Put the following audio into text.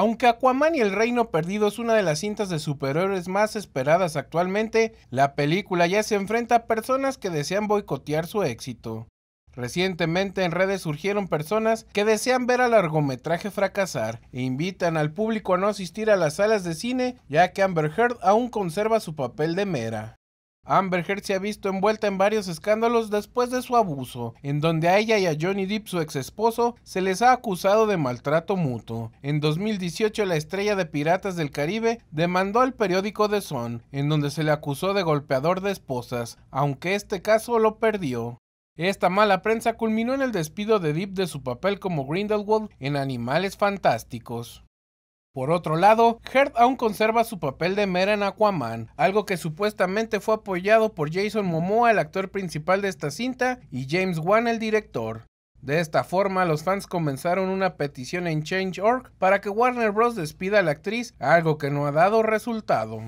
Aunque Aquaman y el Reino Perdido es una de las cintas de superhéroes más esperadas actualmente, la película ya se enfrenta a personas que desean boicotear su éxito. Recientemente en redes surgieron personas que desean ver al largometraje fracasar e invitan al público a no asistir a las salas de cine ya que Amber Heard aún conserva su papel de Mera. Amber Heard se ha visto envuelta en varios escándalos después de su abuso, en donde a ella y a Johnny Depp, su ex esposo, se les ha acusado de maltrato mutuo. En 2018, la estrella de Piratas del Caribe demandó al periódico The Sun, en donde se le acusó de golpeador de esposas, aunque este caso lo perdió. Esta mala prensa culminó en el despido de Depp de su papel como Grindelwald en Animales Fantásticos. Por otro lado, Heard aún conserva su papel de Mera en Aquaman, algo que supuestamente fue apoyado por Jason Momoa, el actor principal de esta cinta, y James Wan, el director. De esta forma, los fans comenzaron una petición en Change.org para que Warner Bros. despida a la actriz, algo que no ha dado resultado.